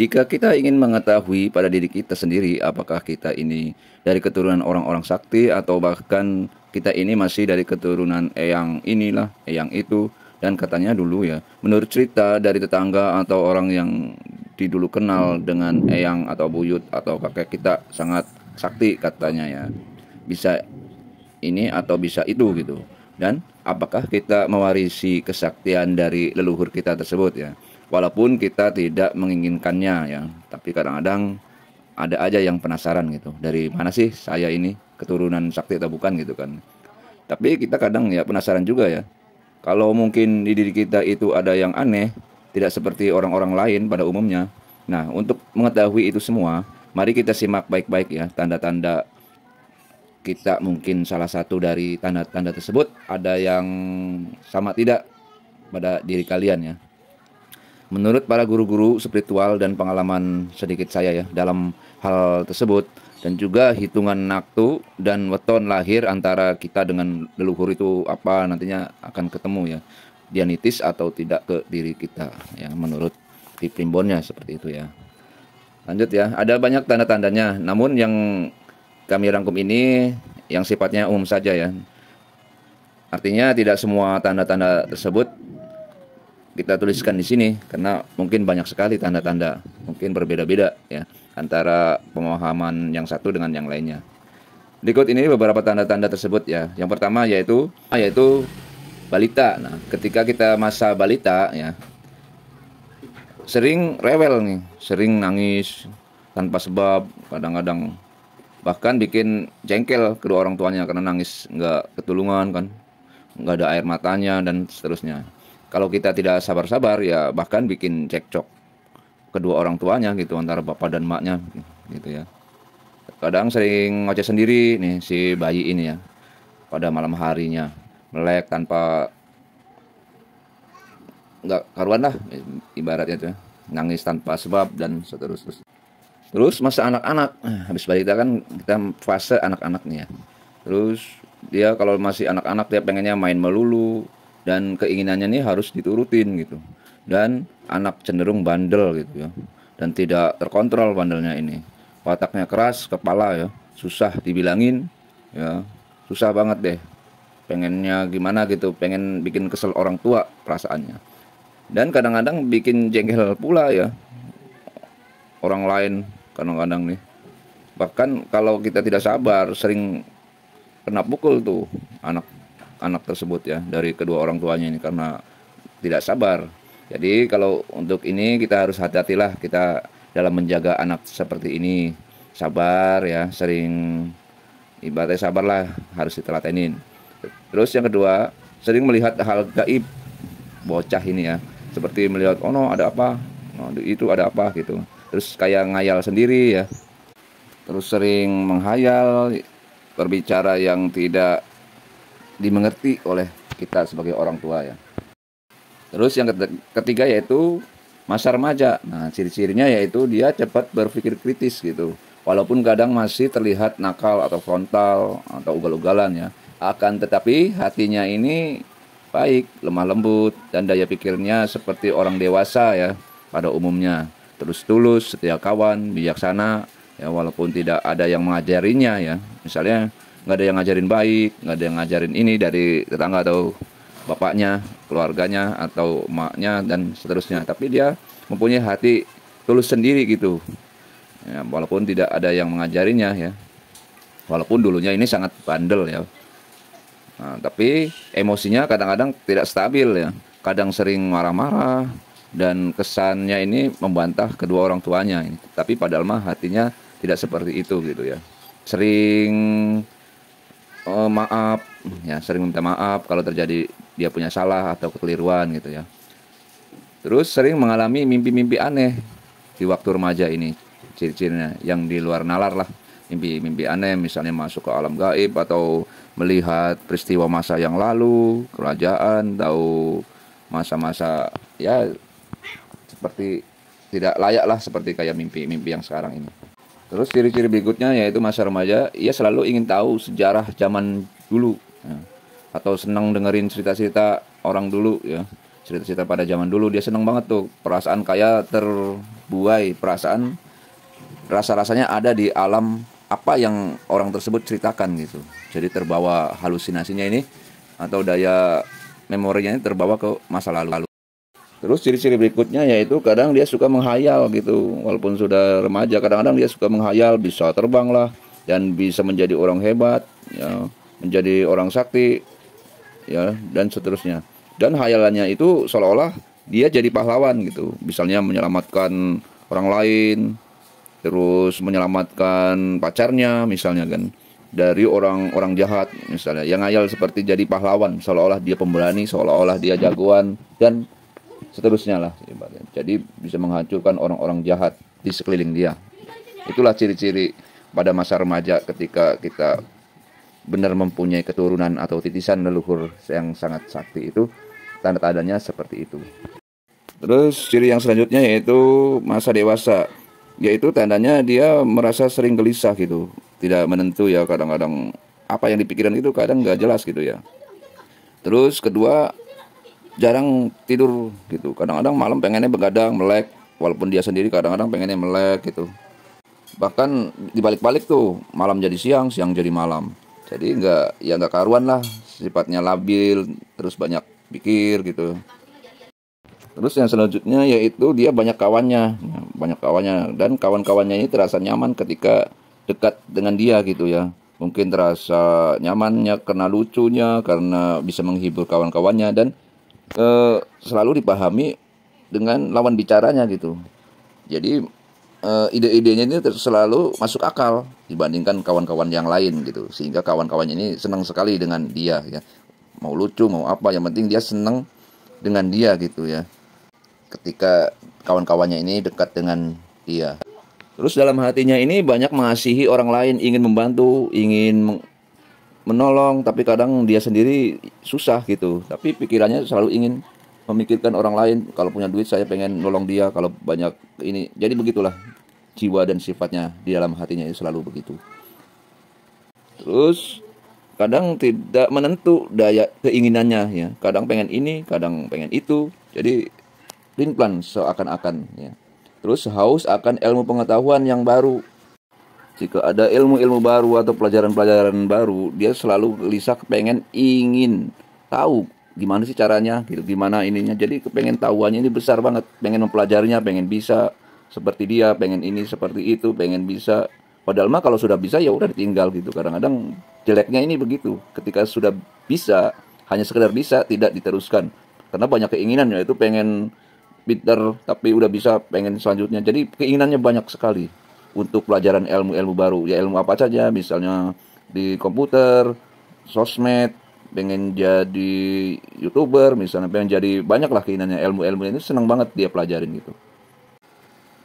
Jika kita ingin mengetahui pada diri kita sendiri apakah kita ini dari keturunan orang-orang sakti atau bahkan kita ini masih dari keturunan eyang inilah, eyang itu dan katanya dulu ya, menurut cerita dari tetangga atau orang yang di dulu kenal dengan eyang atau buyut atau kakek kita sangat sakti katanya ya. Bisa ini atau bisa itu gitu. Dan apakah kita mewarisi kesaktian dari leluhur kita tersebut ya? walaupun kita tidak menginginkannya ya tapi kadang-kadang ada aja yang penasaran gitu dari mana sih saya ini keturunan sakti atau bukan gitu kan tapi kita kadang ya penasaran juga ya kalau mungkin di diri kita itu ada yang aneh tidak seperti orang-orang lain pada umumnya nah untuk mengetahui itu semua mari kita simak baik-baik ya tanda-tanda kita mungkin salah satu dari tanda-tanda tersebut ada yang sama tidak pada diri kalian ya menurut para guru-guru spiritual dan pengalaman sedikit saya ya dalam hal tersebut dan juga hitungan naktu dan weton lahir antara kita dengan leluhur itu apa nantinya akan ketemu ya dianitis atau tidak ke diri kita ya menurut di primbonnya seperti itu ya lanjut ya ada banyak tanda-tandanya namun yang kami rangkum ini yang sifatnya umum saja ya artinya tidak semua tanda-tanda tersebut kita tuliskan di sini karena mungkin banyak sekali tanda-tanda, mungkin berbeda-beda ya antara pemahaman yang satu dengan yang lainnya. Berikut ini beberapa tanda-tanda tersebut ya. Yang pertama yaitu ah, yaitu balita. Nah, ketika kita masa balita ya sering rewel nih, sering nangis tanpa sebab, kadang-kadang bahkan bikin jengkel kedua orang tuanya karena nangis nggak ketulungan kan, nggak ada air matanya dan seterusnya kalau kita tidak sabar-sabar ya bahkan bikin cekcok kedua orang tuanya gitu antara bapak dan maknya gitu ya kadang sering ngoceh sendiri nih si bayi ini ya pada malam harinya melek tanpa nggak karuan lah ibaratnya tuh ya. nangis tanpa sebab dan seterusnya terus masa anak-anak eh, habis balita kan kita fase anak-anak nih ya terus dia kalau masih anak-anak dia pengennya main melulu dan keinginannya ini harus diturutin gitu dan anak cenderung bandel gitu ya dan tidak terkontrol bandelnya ini wataknya keras kepala ya susah dibilangin ya susah banget deh pengennya gimana gitu pengen bikin kesel orang tua perasaannya dan kadang-kadang bikin jengkel pula ya orang lain kadang-kadang nih bahkan kalau kita tidak sabar sering kena pukul tuh anak anak tersebut ya dari kedua orang tuanya ini karena tidak sabar. Jadi kalau untuk ini kita harus hati-hatilah kita dalam menjaga anak seperti ini sabar ya sering ibaratnya sabarlah harus ditelatenin. Terus yang kedua sering melihat hal gaib bocah ini ya seperti melihat oh no ada apa oh, itu ada apa gitu terus kayak ngayal sendiri ya terus sering menghayal berbicara yang tidak dimengerti oleh kita sebagai orang tua ya. Terus yang ketiga yaitu masa remaja. Nah, ciri-cirinya yaitu dia cepat berpikir kritis gitu. Walaupun kadang masih terlihat nakal atau frontal atau ugal-ugalan ya. Akan tetapi hatinya ini baik, lemah lembut dan daya pikirnya seperti orang dewasa ya pada umumnya. Terus tulus, setia kawan, bijaksana ya walaupun tidak ada yang mengajarinya ya. Misalnya nggak ada yang ngajarin baik nggak ada yang ngajarin ini dari tetangga atau bapaknya keluarganya atau emaknya dan seterusnya tapi dia mempunyai hati tulus sendiri gitu ya, walaupun tidak ada yang mengajarinya ya walaupun dulunya ini sangat bandel ya nah, tapi emosinya kadang-kadang tidak stabil ya kadang sering marah-marah dan kesannya ini membantah kedua orang tuanya tapi padahal mah hatinya tidak seperti itu gitu ya sering oh, maaf ya sering minta maaf kalau terjadi dia punya salah atau kekeliruan gitu ya terus sering mengalami mimpi-mimpi aneh di waktu remaja ini ciri-cirinya yang di luar nalar lah mimpi-mimpi aneh misalnya masuk ke alam gaib atau melihat peristiwa masa yang lalu kerajaan tahu masa-masa ya seperti tidak layak lah seperti kayak mimpi-mimpi yang sekarang ini. Terus ciri-ciri berikutnya yaitu masa remaja, ia selalu ingin tahu sejarah zaman dulu ya. atau senang dengerin cerita-cerita orang dulu ya. Cerita-cerita pada zaman dulu dia senang banget tuh. Perasaan kayak terbuai, perasaan rasa-rasanya ada di alam apa yang orang tersebut ceritakan gitu. Jadi terbawa halusinasinya ini atau daya memorinya ini terbawa ke masa lalu. Terus ciri-ciri berikutnya yaitu kadang dia suka menghayal gitu, walaupun sudah remaja kadang-kadang dia suka menghayal bisa terbang lah dan bisa menjadi orang hebat, ya, menjadi orang sakti, ya dan seterusnya. Dan hayalannya itu seolah-olah dia jadi pahlawan gitu, misalnya menyelamatkan orang lain, terus menyelamatkan pacarnya misalnya kan dari orang-orang jahat misalnya yang ngayal seperti jadi pahlawan seolah-olah dia pemberani seolah-olah dia jagoan dan seterusnya lah jadi bisa menghancurkan orang-orang jahat di sekeliling dia itulah ciri-ciri pada masa remaja ketika kita benar mempunyai keturunan atau titisan leluhur yang sangat sakti itu tanda tandanya seperti itu terus ciri yang selanjutnya yaitu masa dewasa yaitu tandanya dia merasa sering gelisah gitu tidak menentu ya kadang-kadang apa yang dipikiran itu kadang nggak jelas gitu ya terus kedua jarang tidur gitu kadang-kadang malam pengennya begadang melek walaupun dia sendiri kadang-kadang pengennya melek gitu bahkan dibalik-balik tuh malam jadi siang siang jadi malam jadi nggak ya nggak karuan lah sifatnya labil terus banyak pikir gitu terus yang selanjutnya yaitu dia banyak kawannya banyak kawannya dan kawan-kawannya ini terasa nyaman ketika dekat dengan dia gitu ya mungkin terasa nyamannya karena lucunya karena bisa menghibur kawan-kawannya dan eh, selalu dipahami dengan lawan bicaranya gitu. Jadi eh, ide-idenya ini selalu masuk akal dibandingkan kawan-kawan yang lain gitu. Sehingga kawan-kawannya ini senang sekali dengan dia ya. Mau lucu, mau apa, yang penting dia senang dengan dia gitu ya. Ketika kawan-kawannya ini dekat dengan dia. Terus dalam hatinya ini banyak mengasihi orang lain, ingin membantu, ingin menolong tapi kadang dia sendiri susah gitu tapi pikirannya selalu ingin memikirkan orang lain kalau punya duit saya pengen nolong dia kalau banyak ini jadi begitulah jiwa dan sifatnya di dalam hatinya selalu begitu terus kadang tidak menentu daya keinginannya ya kadang pengen ini kadang pengen itu jadi plan seakan-akan ya terus haus akan ilmu pengetahuan yang baru jika ada ilmu-ilmu baru atau pelajaran-pelajaran baru dia selalu gelisah kepengen ingin tahu gimana sih caranya gitu gimana ininya jadi kepengen tahuannya ini besar banget pengen mempelajarinya pengen bisa seperti dia pengen ini seperti itu pengen bisa padahal mah kalau sudah bisa ya udah ditinggal gitu kadang-kadang jeleknya ini begitu ketika sudah bisa hanya sekedar bisa tidak diteruskan karena banyak keinginan yaitu pengen bitter tapi udah bisa pengen selanjutnya jadi keinginannya banyak sekali untuk pelajaran ilmu-ilmu baru ya ilmu apa saja misalnya di komputer sosmed pengen jadi youtuber misalnya pengen jadi banyak lah keinginannya ilmu-ilmu ini senang banget dia pelajarin gitu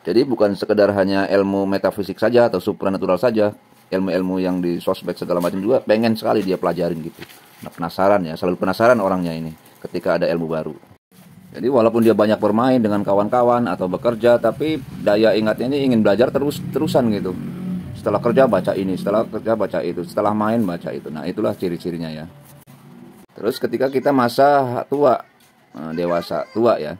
jadi bukan sekedar hanya ilmu metafisik saja atau supranatural saja ilmu-ilmu yang di sosmed segala macam juga pengen sekali dia pelajarin gitu nah, penasaran ya selalu penasaran orangnya ini ketika ada ilmu baru jadi walaupun dia banyak bermain dengan kawan-kawan atau bekerja, tapi daya ingatnya ini ingin belajar terus terusan gitu. Setelah kerja baca ini, setelah kerja baca itu, setelah main baca itu. Nah itulah ciri-cirinya ya. Terus ketika kita masa tua, eh, dewasa tua ya,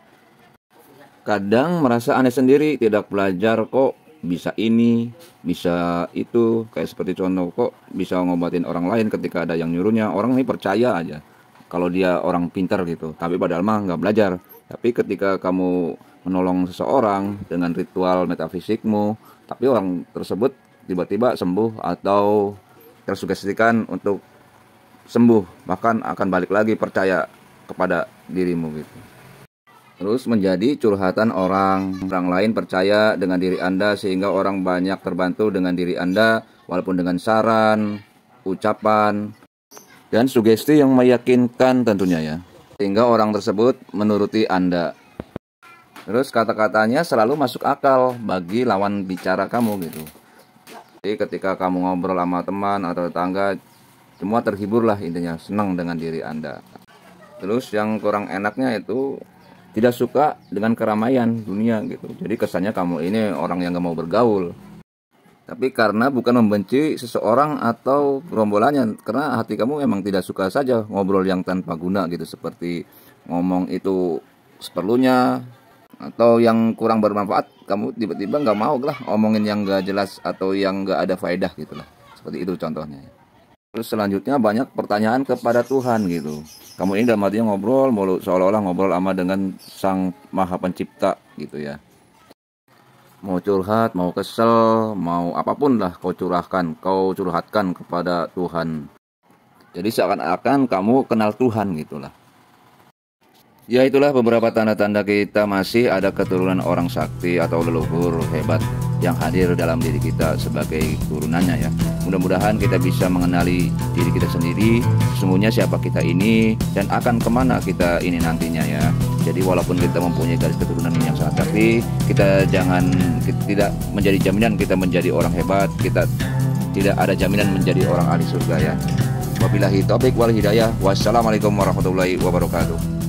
kadang merasa aneh sendiri tidak belajar kok bisa ini, bisa itu, kayak seperti contoh kok bisa ngobatin orang lain ketika ada yang nyuruhnya, orang ini percaya aja kalau dia orang pintar gitu tapi padahal mah nggak belajar tapi ketika kamu menolong seseorang dengan ritual metafisikmu tapi orang tersebut tiba-tiba sembuh atau tersugestikan untuk sembuh bahkan akan balik lagi percaya kepada dirimu gitu terus menjadi curhatan orang orang lain percaya dengan diri anda sehingga orang banyak terbantu dengan diri anda walaupun dengan saran ucapan dan sugesti yang meyakinkan tentunya ya sehingga orang tersebut menuruti Anda. Terus kata-katanya selalu masuk akal bagi lawan bicara kamu gitu. Jadi ketika kamu ngobrol sama teman atau tetangga semua terhibur lah intinya senang dengan diri Anda. Terus yang kurang enaknya itu tidak suka dengan keramaian dunia gitu. Jadi kesannya kamu ini orang yang gak mau bergaul tapi karena bukan membenci seseorang atau gerombolannya karena hati kamu memang tidak suka saja ngobrol yang tanpa guna gitu seperti ngomong itu seperlunya atau yang kurang bermanfaat kamu tiba-tiba nggak mau lah omongin yang nggak jelas atau yang nggak ada faedah gitu lah seperti itu contohnya terus selanjutnya banyak pertanyaan kepada Tuhan gitu kamu ini dalam artinya ngobrol seolah-olah ngobrol sama dengan sang maha pencipta gitu ya mau curhat, mau kesel, mau apapun lah kau curahkan, kau curhatkan kepada Tuhan. Jadi seakan-akan kamu kenal Tuhan gitulah. Ya itulah beberapa tanda-tanda kita masih ada keturunan orang sakti atau leluhur hebat yang hadir dalam diri kita sebagai turunannya ya. Mudah-mudahan kita bisa mengenali diri kita sendiri, semuanya siapa kita ini dan akan kemana kita ini nantinya ya. Jadi walaupun kita mempunyai garis keturunan yang sangat tapi kita jangan kita tidak menjadi jaminan kita menjadi orang hebat, kita tidak ada jaminan menjadi orang ahli surga ya. Wabillahi taufik wal hidayah. Wassalamualaikum warahmatullahi wabarakatuh.